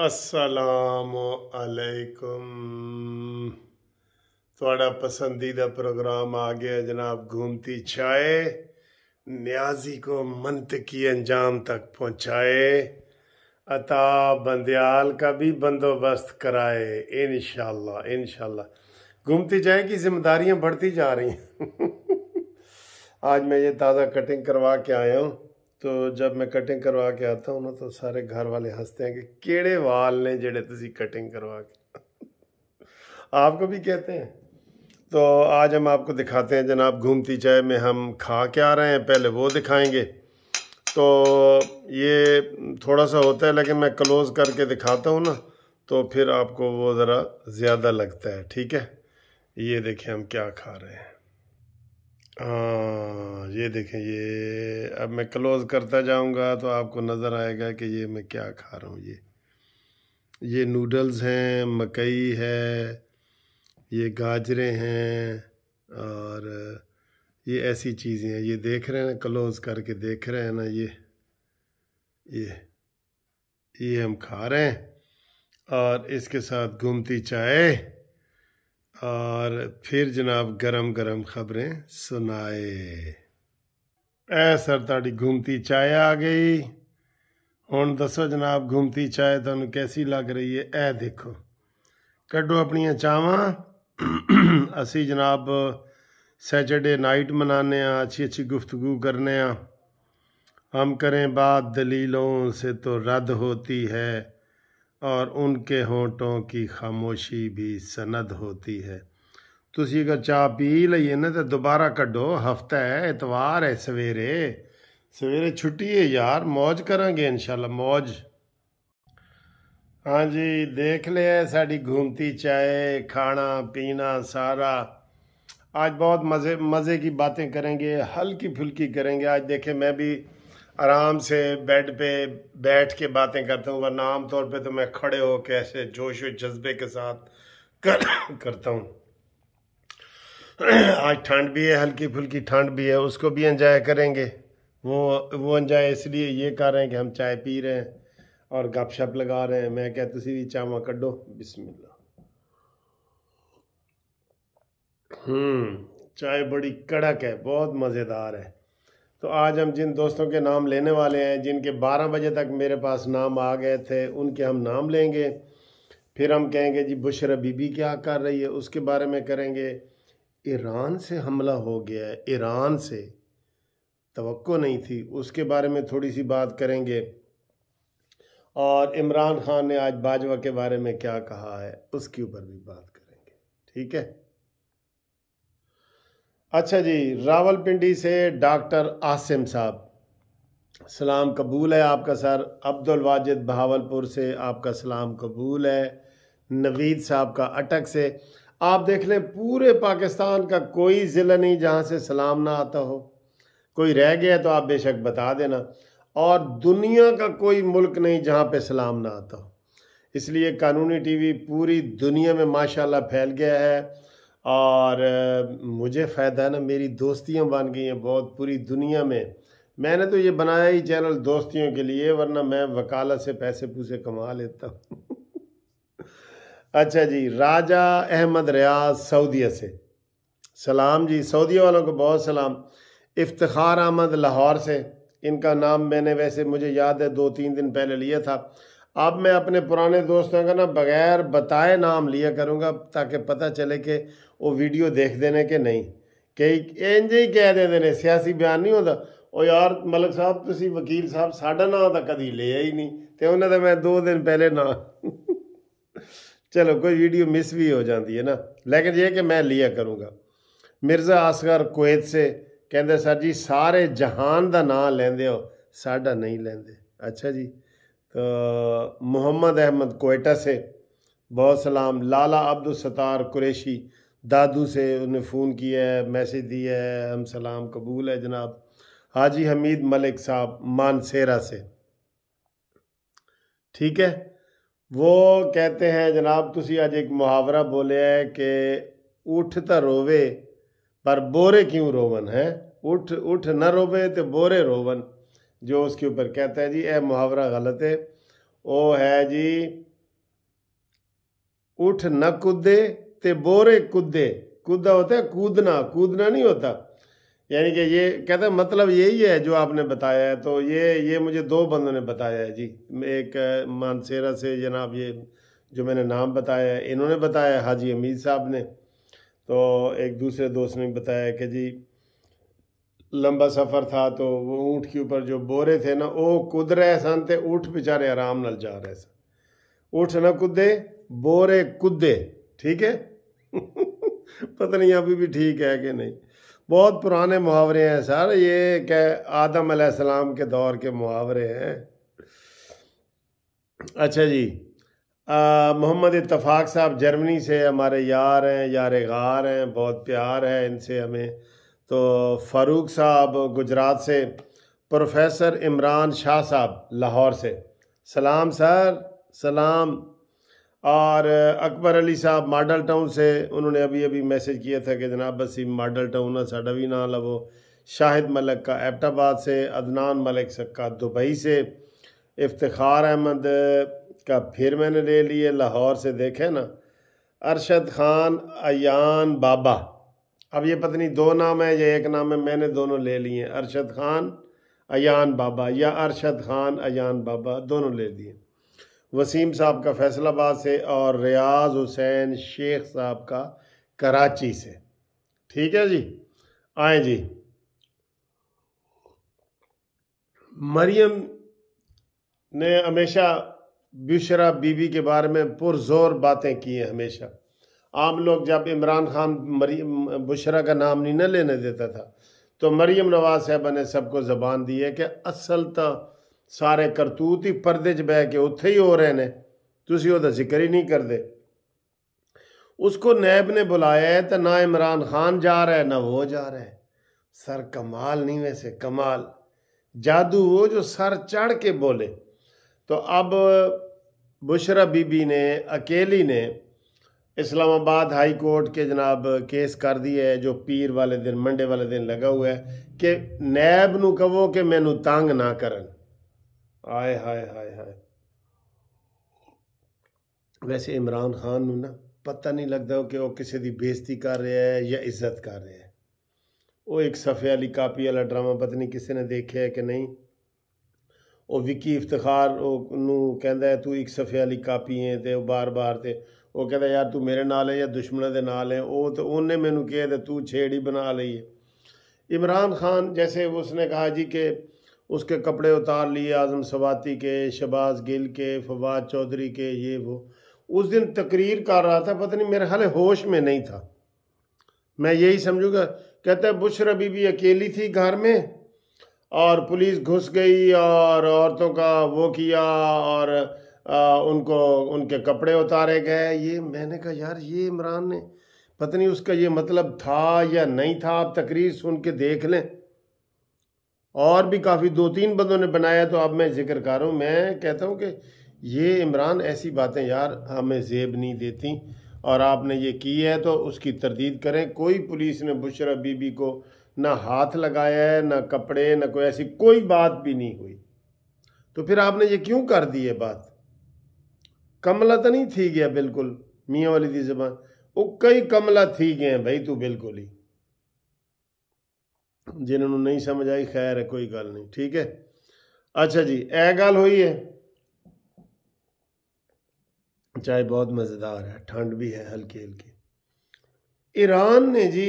असलकुम थोड़ा पसंदीदा प्रोग्राम आ गया जनाब घूमती छाए न्याजी को मंत की अंजाम तक पहुँचाए अता बंदयाल का भी बंदोबस्त कराए इन इन घूमती जाए कि जिम्मेदारियाँ बढ़ती जा रही हैं आज मैं ये ताज़ा कटिंग करवा के आया हूँ तो जब मैं कटिंग करवा के आता हूँ ना तो सारे घर वाले हंसते हैं कि केड़े वाल ने जेड़े तुम कटिंग करवा के आपको भी कहते हैं तो आज हम आपको दिखाते हैं जनाब घूमती चाय में हम खा के आ रहे हैं पहले वो दिखाएंगे तो ये थोड़ा सा होता है लेकिन मैं क्लोज़ करके दिखाता हूँ ना तो फिर आपको वो ज़रा ज़्यादा लगता है ठीक है ये देखें हम क्या खा रहे हैं हाँ ये देखें ये अब मैं क्लोज़ करता जाऊंगा तो आपको नज़र आएगा कि ये मैं क्या खा रहा हूँ ये ये नूडल्स हैं मकई है ये गाजरें हैं और ये ऐसी चीज़ें हैं ये देख रहे हैं ना क्लोज़ करके देख रहे हैं ना ये ये ये हम खा रहे हैं और इसके साथ घूमती चाय और फिर जनाब गरम गरम खबरें सुनाए ਐ सर ਤੁਹਾਡੀ ਘੁੰਮਤੀ चाय आ गई हूँ दसो जनाब ਘੁੰਮਤੀ चाय ਤੁਹਾਨੂੰ कैसी लग रही है ਇਹ देखो ਕੱਢੋ ਆਪਣੀਆਂ ਚਾਹਾਂ असी जनाब सैटरडे नाइट मनाने अच्छी अच्छी गुफ्तगु करने हम करें बात दलीलों से तो रद्द होती है और उनके होठों की खामोशी भी सनद होती है तुम अगर चाह पी लीए ना तो दोबारा कडो हफ्ता है इतवार है सवेरे सवेरे छुट्टी है यार मौज करा गे इनशाला मौज हाँ जी देख लिया साड़ी घूमती चाय खाना पीना सारा आज बहुत मज़े मज़े की बातें करेंगे हल्की फुल्की करेंगे आज देखे मैं भी आराम से बेड पे बैठ के बातें करता हूँ वरना आम तौर पे तो मैं खड़े हो कैसे जोश व जज्बे के साथ कर करता हूँ आज ठंड भी है हल्की फुल्की ठंड भी है उसको भी एंजॉय करेंगे वो वो एंजॉय इसलिए ये कर रहे हैं कि हम चाय पी रहे हैं और गपशप लगा रहे हैं मैं क्या तुम भी चावा कडो बिस्मिल्ला हम्म चाय बड़ी कड़क है बहुत मज़ेदार है तो आज हम जिन दोस्तों के नाम लेने वाले हैं जिनके 12 बजे तक मेरे पास नाम आ गए थे उनके हम नाम लेंगे फिर हम कहेंगे जी बुशर बीबी क्या कर रही है उसके बारे में करेंगे ईरान से हमला हो गया है ईरान से तो नहीं थी उसके बारे में थोड़ी सी बात करेंगे और इमरान खान ने आज बाजवा के बारे में क्या कहा है उसके ऊपर भी बात करेंगे ठीक है अच्छा जी रावलपिंडी से डॉक्टर आसिम साहब सलाम कबूल है आपका सर अब्दुल वाजिद बहावलपुर से आपका सलाम कबूल है नवीद साहब का अटक से आप देख लें पूरे पाकिस्तान का कोई ज़िला नहीं जहाँ से सलाम ना आता हो कोई रह गया तो आप बेशक बता देना और दुनिया का कोई मुल्क नहीं जहाँ पे सलाम ना आता हो इसलिए कानूनी टीवी पूरी दुनिया में माशाल्लाह फैल गया है और मुझे फ़ायदा है ना मेरी दोस्तियाँ बन गई हैं बहुत पूरी दुनिया में मैंने तो ये बनाया ही चैनल दोस्तियों के लिए वरना मैं वकालत से पैसे पूसे कमा लेता हूँ अच्छा जी राजा अहमद रियाज सऊदीया से सलाम जी सऊदी वालों को बहुत सलाम इफ्तार अहमद लाहौर से इनका नाम मैंने वैसे मुझे याद है दो तीन दिन पहले लिया था अब मैं अपने पुराने दोस्तों का ना बगैर बताए नाम लिया करूँगा ताकि पता चले कि वो वीडियो देख देने के नहीं कई इंज ही कह देंगे ने सियासी बयान नहीं होता ਉਹ ਯਾਰ ਮਲਕ ਸਾਹਿਬ ਤੁਸੀਂ ਵਕੀਲ ਸਾਹਿਬ ਸਾਡਾ ਨਾਂ ਤਾਂ ਕਦੀ ਲਿਆ ਹੀ ਨਹੀਂ ਤੇ ਉਹਨਾਂ ਦਾ ਮੈਂ 2 ਦਿਨ ਪਹਿਲੇ ਨਾਂ ਚਲੋ ਕੋਈ ਵੀਡੀਓ ਮਿਸ ਵੀ ਹੋ ਜਾਂਦੀ ਹੈ ਨਾ ਲੇਕਿਨ ਇਹ ਕਿ ਮੈਂ ਲਿਆ ਕਰੂੰਗਾ ਮਿਰਜ਼ਾ ਆਸਗਰ ਕੁਵੈਤ ਸੇ ਕਹਿੰਦੇ ਸਰ ਜੀ ਸਾਰੇ ਜਹਾਨ ਦਾ ਨਾਂ ਲੈਂਦੇ ਹੋ ਸਾਡਾ ਨਹੀਂ ਲੈਂਦੇ ਅੱਛਾ ਜੀ तो मोहम्मद अहमद कोयटा से बहुत सलाम लाला अब्दुल सतार दादू से उन्हें फ़ोन किया है मैसेज दिया है हम सलाम कबूल है जनाब हाजी हमीद मलिक साहब मानसेरा से ठीक है वो कहते हैं जनाब तुम आज एक मुहावरा बोलिया है कि उठ तो रोवे पर बोरे क्यों रोवन है उठ उठ न रोवे तो बोरे रोवन जो उसके ऊपर कहता है जी यह मुहावरा गलत है वो है जी उठ न कूदे ते बोरे कूदे कूदा होता है कूदना कूदना नहीं होता यानी कि ये कहते हैं मतलब यही है जो आपने बताया है तो ये ये मुझे दो बंदों ने बताया है जी एक मानसेरा से जनाब ये जो मैंने नाम बताया है इन्होंने बताया हाजी अमीर साहब ने तो एक दूसरे दोस्त ने बताया कि जी लंबा सफ़र था तो वो ऊँट के ऊपर जो बोरे थे ना वो कुद रहे सन तो ऊँट बेचारे आराम नाल जा रहे सन ऊँट ना कुदे बोरे कुदे ठीक है पता नहीं अभी भी ठीक है कि नहीं बहुत पुराने मुहावरे हैं सर ये क्या आदम सलाम के दौर के मुहावरे हैं अच्छा जी मोहम्मद इतफाक़ साहब जर्मनी से हमारे यार हैं यार गार हैं बहुत प्यार है इनसे हमें तो फारूक साहब गुजरात से प्रोफेसर इमरान शाह साहब लाहौर से सलाम सर सलाम और अकबर अली साहब मॉडल टाउन से उन्होंने अभी अभी मैसेज किया था कि जनाब बस मॉडल टाउन है साढ़ा भी ना लवो शाहिद मलिक का एबटाबाद से अदनान मलिक का दुबई से इफ्तार अहमद का फिर मैंने ले लिए लाहौर से देखे ना अरशद खान अन बाबा अब ये पत्नी दो नाम है या एक नाम है मैंने दोनों ले लिए अरशद खान अयान बाबा या अरशद खान अयान बाबा दोनों ले लिए वसीम साहब का फैसलाबाद से और रियाज हुसैन शेख साहब का कराची से ठीक है जी आए जी मरियम ने हमेशा बिशरा बीबी के बारे में पुरजोर बातें की हैं हमेशा आम लोग जब इमरान खान मरीम बुशरा का नाम नहीं ना लेने देता था तो मरीम नवाज साहबा ने सबको जबान दी है कि असल तो सारे करतूत ही परदे च बह के उत्थे ही हो रहे हैं तुम ਉਹਦਾ जिक्र ही नहीं करते उसको नैब ने बुलाया है तो ना इमरान खान जा रहा है ना वो जा रहा है सर कमाल नहीं वैसे कमाल जादू वो जो सर चढ़ के बोले तो अब बुशरा बीबी ने अकेली ने इस्लामाबाद हाई कोर्ट के जनाब केस कर दी है जो पीर वाले दिन मंडे वाले दिन लगा हुआ है कि नैब न कहो कि मैनू तंग ना करन आए हाय हाय हाय वैसे इमरान खान नू पता नहीं लगता कि वह किसी की बेजती कर रहा है या इज्जत कर रहा है वो एक सफे वाली कापी वाला ड्रामा पता नहीं किसी ने देखे है कि नहीं वह विकी इफ्तार कहता है तू एक सफे वाली कापी है तो बार बार तो ਉਹ यार तू मेरे नाल है या दुश्मनों के नाल है वो तो उन्हें मैनू ਮੈਨੂੰ ਕਿਹਾ तू छेड़ी बना ली है इमरान खान जैसे उसने कहा जी के उसके कपड़े उतार लिए आज़म सवाती के शबाज गिल के फवाद चौधरी के ये वो उस दिन तकरीर कर रहा था पता नहीं मेरे हाल होश में नहीं था मैं यही समझूंगा कहते बुशर अभी भी अकेली थी घर में और पुलिस घुस गई और औरतों का वो किया और उनको उनके कपड़े उतारे गए ये मैंने कहा यार ये इमरान ने पता नहीं उसका ये मतलब था या नहीं था आप तकरीर सुन के देख लें और भी काफ़ी दो तीन बंदों ने बनाया तो अब मैं जिक्र कर रहा हूँ मैं कहता हूँ कि ये इमरान ऐसी बातें यार हमें जेब नहीं देती और आपने ये की है तो उसकी तरदीद करें कोई पुलिस ने बुशरा बीबी को ना हाथ लगाया है ना कपड़े ना कोई ऐसी कोई बात भी नहीं हुई तो फिर आपने ये क्यों कर दी है बात कमला तो नहीं थी गया बिल्कुल मियाँ वाली की जबान वो कई कमला थी गए हैं भाई तू बिल्कुल ही जिन्होंने नहीं समझ आई खैर है कोई गल नहीं ठीक है अच्छा जी ए गल हुई है चाय बहुत मज़ेदार है ठंड भी है हल्की हल्की ईरान ने जी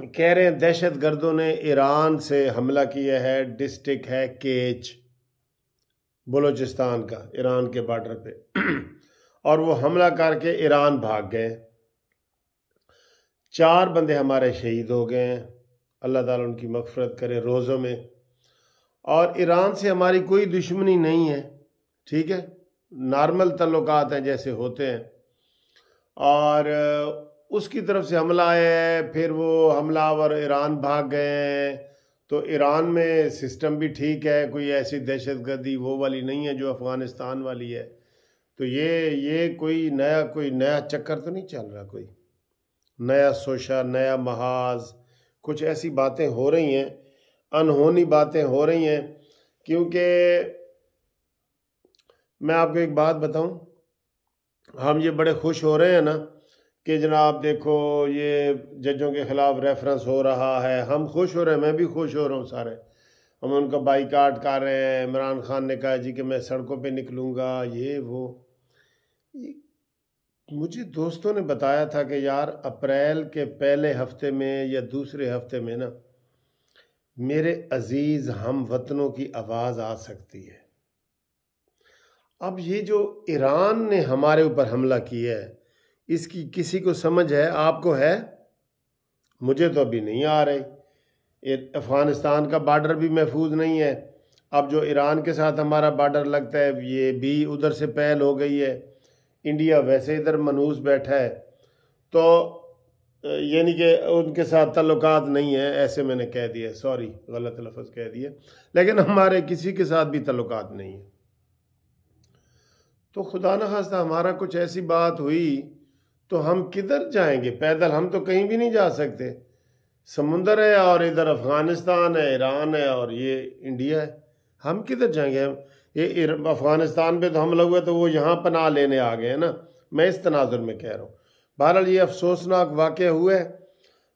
कह रहे हैं दहशत गर्दों ने ईरान से हमला किया है डिस्ट्रिक्ट है केच बलूचिस्तान का ईरान के बॉर्डर पे और वो हमला करके ईरान भाग गए चार बंदे हमारे शहीद हो गए हैं अल्लाह ताला उनकी मगफरत करे रोज़ों में और ईरान से हमारी कोई दुश्मनी नहीं है ठीक है नॉर्मल तल्लक हैं जैसे होते हैं और उसकी तरफ से हमला है फिर वो हमलावर ईरान भाग गए हैं तो ईरान में सिस्टम भी ठीक है कोई ऐसी दहशत गर्दी वो वाली नहीं है जो अफ़गानिस्तान वाली है तो ये ये कोई नया कोई नया चक्कर तो नहीं चल रहा कोई नया सोशा नया महाज कुछ ऐसी बातें हो रही हैं अनहोनी बातें हो रही हैं क्योंकि मैं आपको एक बात बताऊं हम ये बड़े खुश हो रहे हैं ना कि जनाब देखो ये जजों के ख़िलाफ़ रेफरेंस हो रहा है हम खुश हो रहे हैं मैं भी खुश हो रहा हूँ सारे हम उनका काट कर रहे हैं इमरान खान ने कहा जी कि मैं सड़कों पे निकलूँगा ये वो मुझे दोस्तों ने बताया था कि यार अप्रैल के पहले हफ्ते में या दूसरे हफ्ते में ना मेरे अज़ीज़ हम वतनों की आवाज़ आ सकती है अब ये जो ईरान ने हमारे ऊपर हमला किया है इसकी किसी को समझ है आपको है मुझे तो अभी नहीं आ रही अफ़गानिस्तान का बार्डर भी महफूज नहीं है अब जो ईरान के साथ हमारा बॉर्डर लगता है ये भी उधर से पहल हो गई है इंडिया वैसे इधर मनूस बैठा है तो यानी कि उनके साथ तल्लुकात नहीं है ऐसे मैंने कह दिया सॉरी गलत लफज कह दिया लेकिन हमारे किसी के साथ भी तल्लुकात नहीं है तो खुदा न खास्ता हमारा कुछ ऐसी बात हुई तो हम किधर जाएंगे पैदल हम तो कहीं भी नहीं जा सकते समुंदर है और इधर अफ़गानिस्तान है ईरान है और ये इंडिया है हम किधर जाएंगे हम ये अफ़गानिस्तान पे तो हमला हुए तो वो यहाँ पनाह लेने आ गए हैं ना मैं इस तनाजुर में कह रहा हूँ बहरहाल ये अफसोसनाक वाक़ हुआ है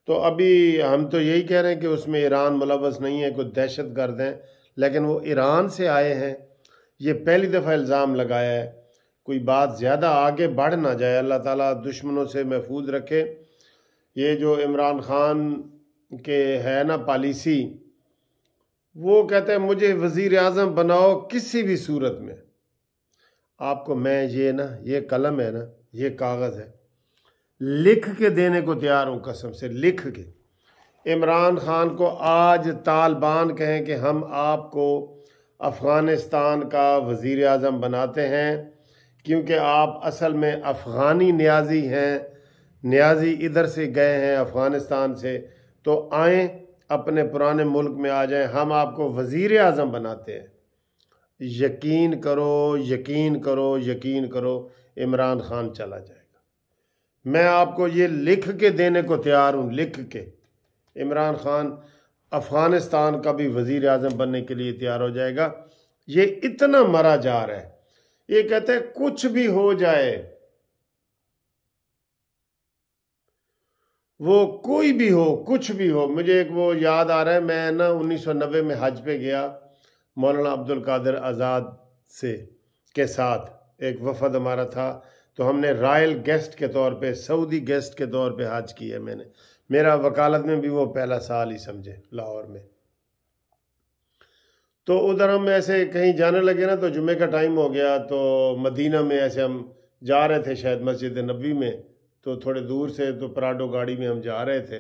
तो अभी हम तो यही कह रहे हैं कि उसमें ईरान मुलवस नहीं है कुछ दहशत गर्द हैं लेकिन वो ईरान से आए हैं ये पहली दफ़ा इल्ज़ाम लगाया है कोई बात ज़्यादा आगे बढ़ ना जाए अल्लाह ताला दुश्मनों से महफूज रखे ये जो इमरान ख़ान के है ना पॉलिसी वो कहते हैं मुझे वज़ी अजम बनाओ किसी भी सूरत में आपको मैं ये ना ये कलम है ना ये कागज़ है लिख के देने को तैयार हूँ कसम से लिख के इमरान ख़ान को आज तालिबान कहें कि हम आपको अफ़गानिस्तान का वज़ी अजम बनाते हैं क्योंकि आप असल में अफ़गानी न्याजी हैं न्याजी इधर से गए हैं अफ़गानिस्तान से तो आएँ अपने पुराने मुल्क में आ जाएं हम आपको वज़ी अजम बनाते हैं यकीन करो यकीन करो यकीन करो इमरान ख़ान चला जाएगा मैं आपको ये लिख के देने को तैयार हूँ लिख के इमरान ख़ान अफ़गानिस्तान का भी वज़ी अजम बनने के लिए तैयार हो जाएगा ये इतना मरा जा रहा है ये कहते हैं कुछ भी हो जाए वो कोई भी हो कुछ भी हो मुझे एक वो याद आ रहा है मैं ना 1990 में हज पे गया मौलाना अब्दुल कादिर आज़ाद से के साथ एक वफद हमारा था तो हमने रॉयल गेस्ट के तौर पे सऊदी गेस्ट के तौर पे हज किया है मैंने मेरा वकालत में भी वो पहला साल ही समझे लाहौर में तो उधर हम ऐसे कहीं जाने लगे ना तो जुमे का टाइम हो गया तो मदीना में ऐसे हम जा रहे थे शायद मस्जिद नबी में तो थोड़े दूर से तो पराडो गाड़ी में हम जा रहे थे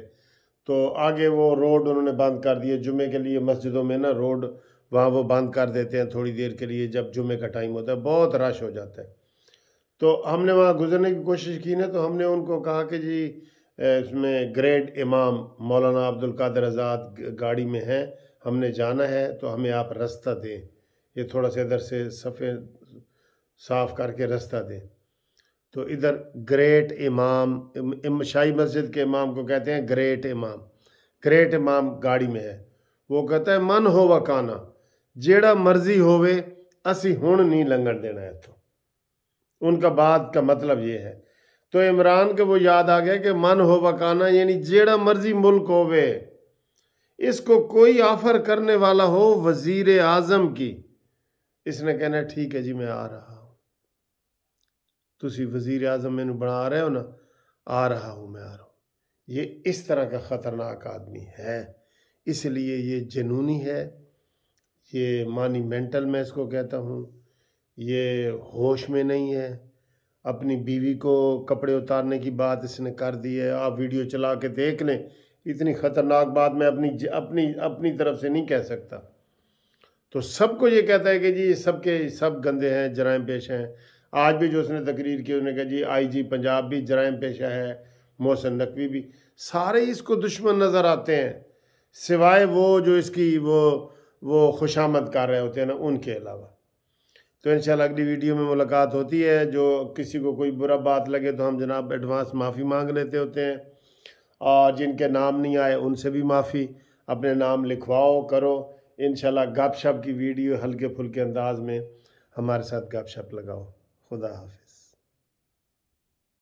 तो आगे वो रोड उन्होंने बंद कर दिए जुमे के लिए मस्जिदों में ना रोड वहाँ वो बंद कर देते हैं थोड़ी देर के लिए जब जुमे का टाइम होता है बहुत रश हो जाता है तो हमने वहाँ गुजरने की कोशिश की ना तो हमने उनको कहा कि जी इसमें ग्रेट इमाम मौलाना अब्दुल कादर आज़ाद गाड़ी में हैं हमने जाना है तो हमें आप रास्ता दें ये थोड़ा सा इधर से सफ़ेद साफ़ करके रास्ता दें तो इधर ग्रेट इमाम इम, शाही मस्जिद के इमाम को कहते हैं ग्रेट इमाम ग्रेट इमाम गाड़ी में है वो कहता है मन हो वकाना जेड़ा मर्जी होवे असी हूँ नहीं लंगर देना है तो उनका बात का मतलब ये है तो इमरान को वो याद आ गया कि मन हो वकाना यानी जेड़ा मर्जी मुल्क होवे इसको कोई ऑफर करने वाला हो वजीर आजम की इसने कहना ठीक है जी मैं आ रहा हूँ तुम वजीर आजम मैनू बना रहे हो ना आ रहा हूँ मैं आ रहा हूँ ये इस तरह का ख़तरनाक आदमी है इसलिए ये जनूनी है ये मानी मेंटल मैं इसको कहता हूँ ये होश में नहीं है अपनी बीवी को कपड़े उतारने की बात इसने कर दी है आप वीडियो चला के देख लें इतनी ख़तरनाक बात मैं अपनी अपनी अपनी तरफ से नहीं कह सकता तो सबको ये कहता है कि जी सब के सब गंदे हैं जराइम पेशे हैं आज भी जो उसने तकरीर की उसने कहा जी आईजी पंजाब भी जराइम पेशा है मोहसन नकवी भी सारे इसको दुश्मन नज़र आते हैं सिवाय वो जो इसकी वो वो खुशामद कर रहे होते हैं ना उनके अलावा तो इन अगली वीडियो में मुलाकात होती है जो किसी को कोई बुरा बात लगे तो हम जनाब एडवांस माफ़ी मांग लेते होते हैं और जिनके नाम नहीं आए उनसे भी माफ़ी अपने नाम लिखवाओ करो इन गप शप की वीडियो हल्के फुल्के अंदाज में हमारे साथ गप शप लगाओ खुदा हाफ